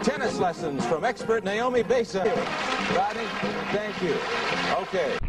Tennis lessons from expert Naomi Besa. Rodney, thank you. Okay.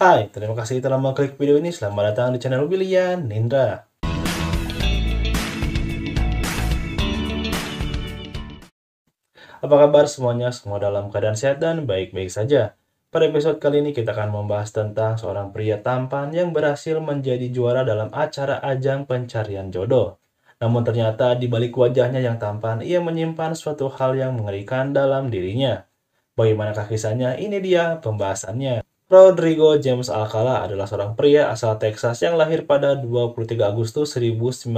Hai, terima kasih telah mengklik video ini. Selamat datang di channel William Nindra. Apa kabar semuanya? Semua dalam keadaan sehat dan baik-baik saja. Pada episode kali ini kita akan membahas tentang seorang pria tampan yang berhasil menjadi juara dalam acara ajang pencarian jodoh. Namun ternyata di balik wajahnya yang tampan, ia menyimpan suatu hal yang mengerikan dalam dirinya. Bagaimana kisahnya? Ini dia pembahasannya. Rodrigo James Alcala adalah seorang pria asal Texas yang lahir pada 23 Agustus 1943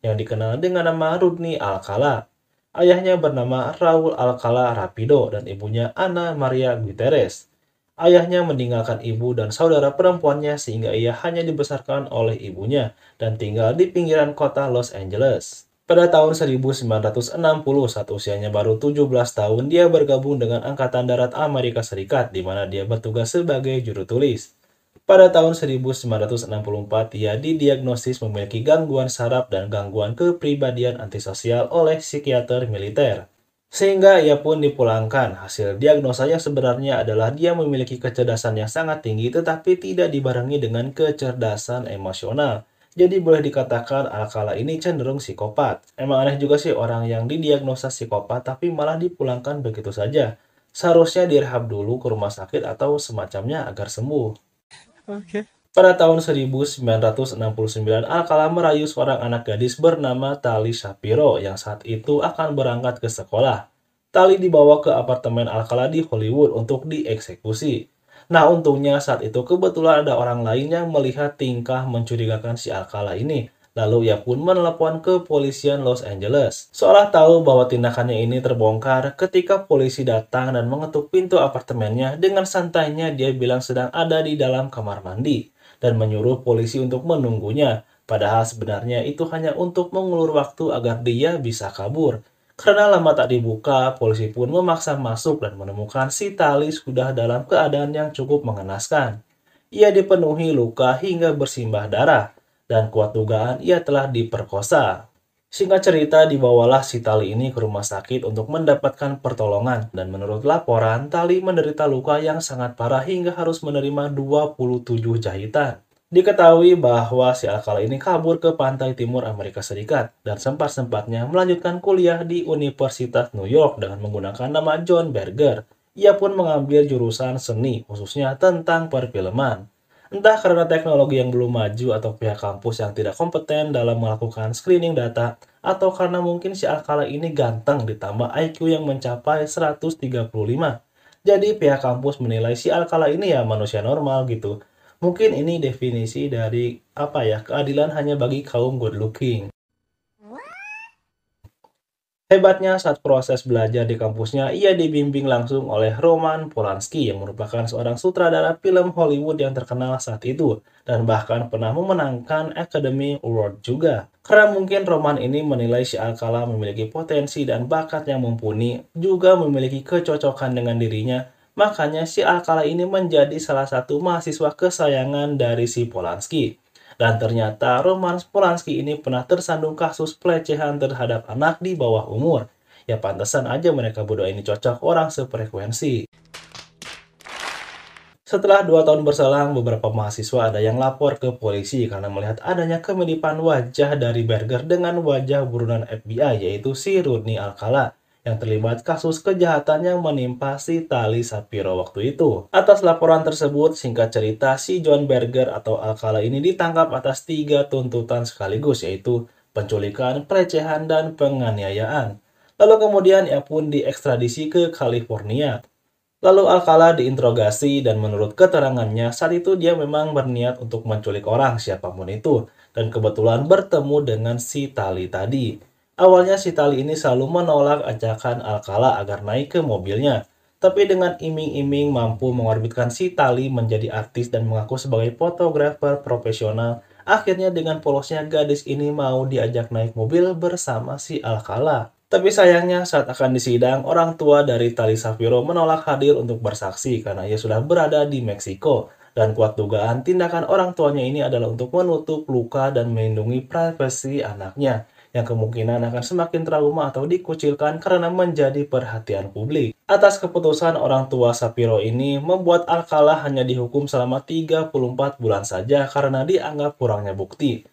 yang dikenal dengan nama Rodney Alcala. Ayahnya bernama Raul Alcala Rapido dan ibunya Ana Maria Guterres. Ayahnya meninggalkan ibu dan saudara perempuannya sehingga ia hanya dibesarkan oleh ibunya dan tinggal di pinggiran kota Los Angeles. Pada tahun 1960 saat usianya baru 17 tahun dia bergabung dengan Angkatan Darat Amerika Serikat di mana dia bertugas sebagai juru tulis. Pada tahun 1964, ia didiagnosis memiliki gangguan saraf dan gangguan kepribadian antisosial oleh psikiater militer. Sehingga ia pun dipulangkan. Hasil diagnosanya sebenarnya adalah dia memiliki kecerdasan yang sangat tinggi tetapi tidak dibarengi dengan kecerdasan emosional. Jadi boleh dikatakan Alkala ini cenderung psikopat. Emang aneh juga sih orang yang didiagnosa psikopat tapi malah dipulangkan begitu saja. Seharusnya direhab dulu ke rumah sakit atau semacamnya agar sembuh. Okay. Pada tahun 1969, Alcala merayu seorang anak gadis bernama Tali Shapiro yang saat itu akan berangkat ke sekolah. Tali dibawa ke apartemen Alcala di Hollywood untuk dieksekusi. Nah, untungnya saat itu kebetulan ada orang lain yang melihat tingkah mencurigakan si Alcala ini. Lalu ia pun menelepon kepolisian Los Angeles. Seolah tahu bahwa tindakannya ini terbongkar ketika polisi datang dan mengetuk pintu apartemennya dengan santainya dia bilang sedang ada di dalam kamar mandi dan menyuruh polisi untuk menunggunya. Padahal sebenarnya itu hanya untuk mengulur waktu agar dia bisa kabur. Karena lama tak dibuka, polisi pun memaksa masuk dan menemukan si tali sudah dalam keadaan yang cukup mengenaskan. Ia dipenuhi luka hingga bersimbah darah dan kuat dugaan ia telah diperkosa. Singkat cerita, dibawalah si Tali ini ke rumah sakit untuk mendapatkan pertolongan dan menurut laporan, Tali menderita luka yang sangat parah hingga harus menerima 27 jahitan. Diketahui bahwa si Alkala ini kabur ke pantai timur Amerika Serikat dan sempat-sempatnya melanjutkan kuliah di Universitas New York dengan menggunakan nama John Berger. Ia pun mengambil jurusan seni, khususnya tentang perfilman. Entah karena teknologi yang belum maju atau pihak kampus yang tidak kompeten dalam melakukan screening data, atau karena mungkin si Alkala ini ganteng ditambah IQ yang mencapai 135. Jadi pihak kampus menilai si Alkala ini ya manusia normal gitu. Mungkin ini definisi dari apa ya keadilan hanya bagi kaum good looking. Hebatnya saat proses belajar di kampusnya, ia dibimbing langsung oleh Roman Polanski yang merupakan seorang sutradara film Hollywood yang terkenal saat itu dan bahkan pernah memenangkan Academy Award juga. Karena mungkin Roman ini menilai si Alcala memiliki potensi dan bakat yang mumpuni, juga memiliki kecocokan dengan dirinya, makanya si Alcala ini menjadi salah satu mahasiswa kesayangan dari si Polanski. Dan ternyata Roman Polanski ini pernah tersandung kasus pelecehan terhadap anak di bawah umur. Ya pantesan aja mereka berdua ini cocok orang sefrekuensi. Setelah dua tahun berselang, beberapa mahasiswa ada yang lapor ke polisi karena melihat adanya kemiripan wajah dari Berger dengan wajah burunan FBI yaitu si Rodney Alcala yang terlibat kasus kejahatan yang menimpa si Tali Sapiro waktu itu. Atas laporan tersebut, singkat cerita si John Berger atau Alcala ini ditangkap atas tiga tuntutan sekaligus yaitu penculikan, pelecehan, dan penganiayaan. Lalu kemudian ia pun diekstradisi ke California. Lalu Alcala diinterogasi dan menurut keterangannya saat itu dia memang berniat untuk menculik orang siapapun itu dan kebetulan bertemu dengan si Tali tadi. Awalnya si Tali ini selalu menolak ajakan Alkala agar naik ke mobilnya, tapi dengan iming-iming mampu mengorbitkan si Tali menjadi artis dan mengaku sebagai fotografer profesional, akhirnya dengan polosnya gadis ini mau diajak naik mobil bersama si Alkala. Tapi sayangnya saat akan disidang, orang tua dari Tali Safiro menolak hadir untuk bersaksi karena ia sudah berada di Meksiko. Dan kuat dugaan tindakan orang tuanya ini adalah untuk menutup luka dan melindungi privasi anaknya yang kemungkinan akan semakin trauma atau dikucilkan karena menjadi perhatian publik. Atas keputusan orang tua Sapiro ini membuat Alcala hanya dihukum selama 34 bulan saja karena dianggap kurangnya bukti.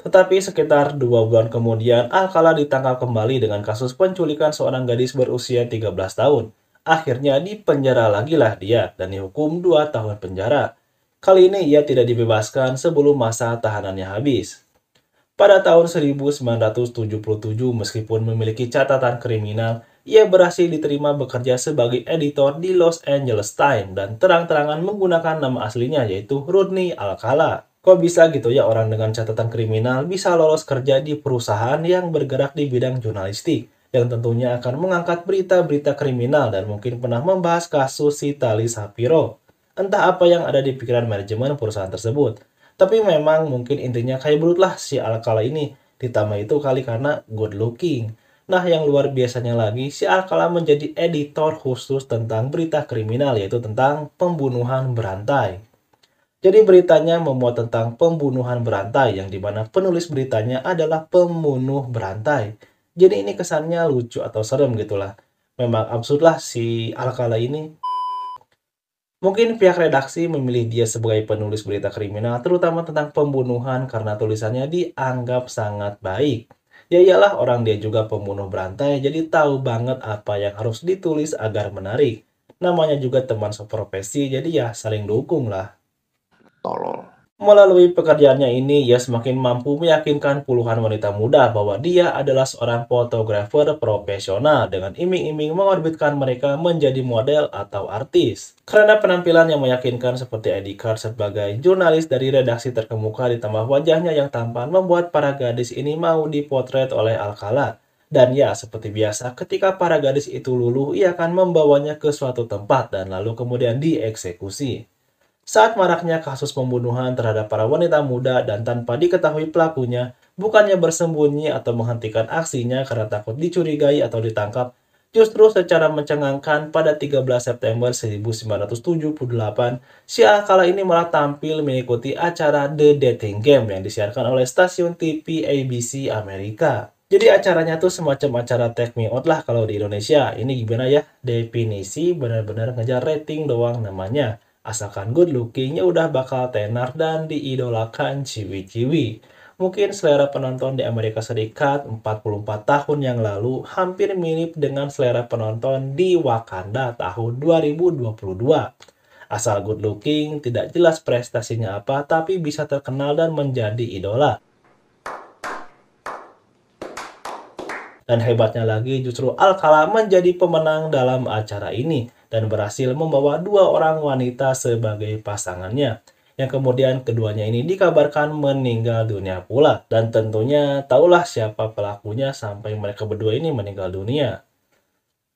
Tetapi sekitar dua bulan kemudian, Alcala ditangkap kembali dengan kasus penculikan seorang gadis berusia 13 tahun. Akhirnya dipenjara lagi lah dia dan dihukum 2 tahun penjara. Kali ini ia tidak dibebaskan sebelum masa tahanannya habis. Pada tahun 1977, meskipun memiliki catatan kriminal, ia berhasil diterima bekerja sebagai editor di Los Angeles Times dan terang-terangan menggunakan nama aslinya yaitu Rodney Alcala. Kok bisa gitu ya orang dengan catatan kriminal bisa lolos kerja di perusahaan yang bergerak di bidang jurnalistik yang tentunya akan mengangkat berita-berita kriminal dan mungkin pernah membahas kasus si Tali Sapiro. Entah apa yang ada di pikiran manajemen perusahaan tersebut, tapi memang mungkin intinya kayak belut lah si Alcala ini. Ditambah itu kali karena good looking. Nah yang luar biasanya lagi si Alcala menjadi editor khusus tentang berita kriminal yaitu tentang pembunuhan berantai. Jadi beritanya memuat tentang pembunuhan berantai yang dimana penulis beritanya adalah pembunuh berantai. Jadi ini kesannya lucu atau serem gitulah. Memang absurd lah si Alcala ini. Mungkin pihak redaksi memilih dia sebagai penulis berita kriminal, terutama tentang pembunuhan karena tulisannya dianggap sangat baik. Ya iyalah orang dia juga pembunuh berantai, jadi tahu banget apa yang harus ditulis agar menarik. Namanya juga teman seprofesi, jadi ya saling dukung lah. Tolong. Melalui pekerjaannya ini, ia semakin mampu meyakinkan puluhan wanita muda bahwa dia adalah seorang fotografer profesional dengan iming-iming mengorbitkan mereka menjadi model atau artis. Karena penampilan yang meyakinkan seperti Eddie Carr sebagai jurnalis dari redaksi terkemuka ditambah wajahnya yang tampan membuat para gadis ini mau dipotret oleh Alcala. Dan ya, seperti biasa, ketika para gadis itu luluh, ia akan membawanya ke suatu tempat dan lalu kemudian dieksekusi saat maraknya kasus pembunuhan terhadap para wanita muda dan tanpa diketahui pelakunya, bukannya bersembunyi atau menghentikan aksinya karena takut dicurigai atau ditangkap, justru secara mencengangkan pada 13 September 1978, si kala ini malah tampil mengikuti acara The Dating Game yang disiarkan oleh stasiun TV ABC Amerika. Jadi acaranya tuh semacam acara Take Me Out lah kalau di Indonesia. Ini gimana ya? Definisi benar-benar ngejar rating doang namanya. Asalkan good lookingnya udah bakal tenar dan diidolakan ciwi-ciwi. Mungkin selera penonton di Amerika Serikat 44 tahun yang lalu hampir mirip dengan selera penonton di Wakanda tahun 2022. Asal good looking, tidak jelas prestasinya apa, tapi bisa terkenal dan menjadi idola. Dan hebatnya lagi justru Alcala menjadi pemenang dalam acara ini dan berhasil membawa dua orang wanita sebagai pasangannya yang kemudian keduanya ini dikabarkan meninggal dunia pula. Dan tentunya tahulah siapa pelakunya sampai mereka berdua ini meninggal dunia.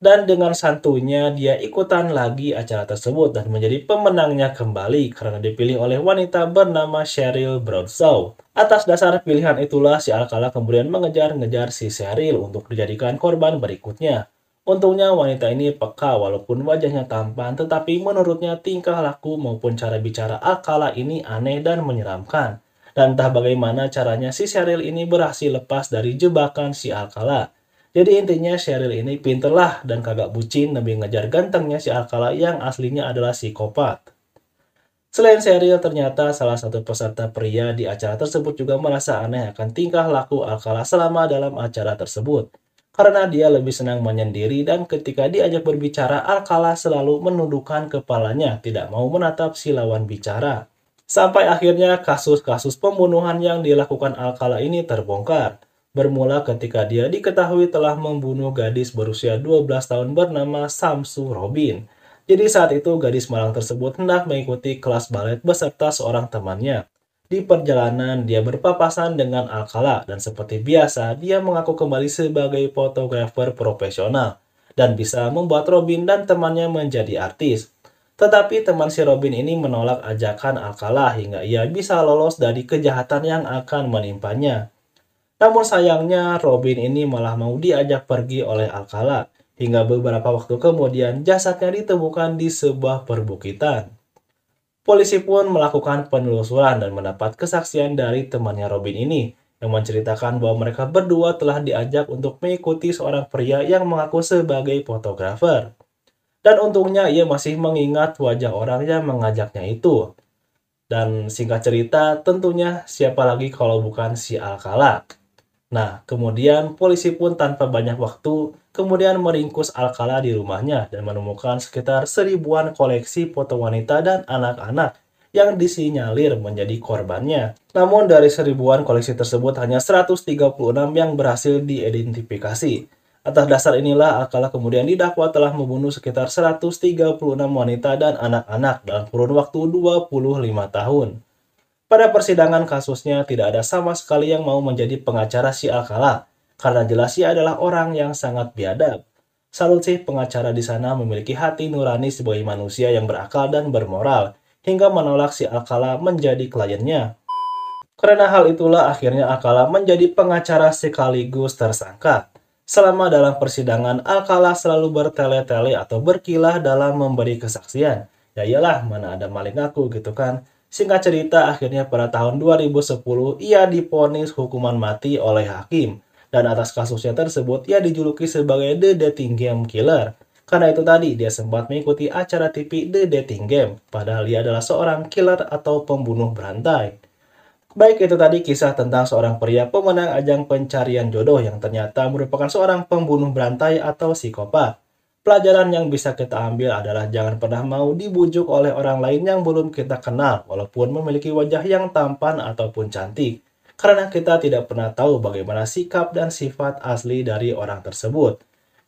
Dan dengan santunya dia ikutan lagi acara tersebut dan menjadi pemenangnya kembali karena dipilih oleh wanita bernama Cheryl Brodshaw. Atas dasar pilihan itulah si Alcala kemudian mengejar-ngejar si Cheryl untuk dijadikan korban berikutnya. Untungnya wanita ini peka walaupun wajahnya tampan tetapi menurutnya tingkah laku maupun cara bicara Alkala ini aneh dan menyeramkan. Dan entah bagaimana caranya si Cheryl ini berhasil lepas dari jebakan si Alkala. Jadi intinya Cheryl ini pinter lah dan kagak bucin lebih ngejar gantengnya si Alkala yang aslinya adalah si kopat. Selain Cheryl, ternyata salah satu peserta pria di acara tersebut juga merasa aneh akan tingkah laku Alkala selama dalam acara tersebut karena dia lebih senang menyendiri dan ketika diajak berbicara Alkala selalu menundukkan kepalanya tidak mau menatap si lawan bicara. Sampai akhirnya kasus-kasus pembunuhan yang dilakukan Alkala ini terbongkar. Bermula ketika dia diketahui telah membunuh gadis berusia 12 tahun bernama Samsu Robin. Jadi saat itu gadis malang tersebut hendak mengikuti kelas balet beserta seorang temannya. Di perjalanan, dia berpapasan dengan Alcala dan seperti biasa, dia mengaku kembali sebagai fotografer profesional dan bisa membuat Robin dan temannya menjadi artis. Tetapi teman si Robin ini menolak ajakan Alcala hingga ia bisa lolos dari kejahatan yang akan menimpanya. Namun sayangnya Robin ini malah mau diajak pergi oleh Alcala hingga beberapa waktu kemudian jasadnya ditemukan di sebuah perbukitan. Polisi pun melakukan penelusuran dan mendapat kesaksian dari temannya Robin ini yang menceritakan bahwa mereka berdua telah diajak untuk mengikuti seorang pria yang mengaku sebagai fotografer. Dan untungnya ia masih mengingat wajah orang yang mengajaknya itu. Dan singkat cerita, tentunya siapa lagi kalau bukan si Alkala. Nah, kemudian polisi pun tanpa banyak waktu kemudian meringkus Alkala di rumahnya dan menemukan sekitar seribuan koleksi foto wanita dan anak-anak yang disinyalir menjadi korbannya. Namun dari seribuan koleksi tersebut hanya 136 yang berhasil diidentifikasi. Atas dasar inilah Alkala kemudian didakwa telah membunuh sekitar 136 wanita dan anak-anak dalam kurun waktu 25 tahun. Pada persidangan kasusnya tidak ada sama sekali yang mau menjadi pengacara si Alkala karena jelas ia adalah orang yang sangat biadab. Salut sih pengacara di sana memiliki hati nurani sebagai manusia yang berakal dan bermoral, hingga menolak si Alkala menjadi kliennya. Karena hal itulah akhirnya Alkala menjadi pengacara sekaligus tersangka. Selama dalam persidangan, Alkala selalu bertele-tele atau berkilah dalam memberi kesaksian. Ya iyalah, mana ada maling aku gitu kan. Singkat cerita, akhirnya pada tahun 2010, ia diponis hukuman mati oleh hakim dan atas kasusnya tersebut, ia dijuluki sebagai The Dating Game Killer. Karena itu tadi, dia sempat mengikuti acara TV The Dating Game, padahal ia adalah seorang killer atau pembunuh berantai. Baik itu tadi kisah tentang seorang pria pemenang ajang pencarian jodoh yang ternyata merupakan seorang pembunuh berantai atau psikopat. Pelajaran yang bisa kita ambil adalah jangan pernah mau dibujuk oleh orang lain yang belum kita kenal, walaupun memiliki wajah yang tampan ataupun cantik karena kita tidak pernah tahu bagaimana sikap dan sifat asli dari orang tersebut.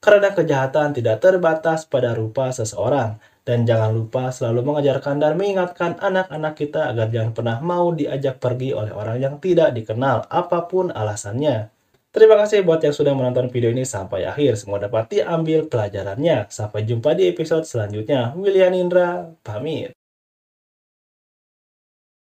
Karena kejahatan tidak terbatas pada rupa seseorang, dan jangan lupa selalu mengajarkan dan mengingatkan anak-anak kita agar jangan pernah mau diajak pergi oleh orang yang tidak dikenal, apapun alasannya. Terima kasih buat yang sudah menonton video ini sampai akhir. Semoga dapat diambil pelajarannya. Sampai jumpa di episode selanjutnya. William Indra, pamit.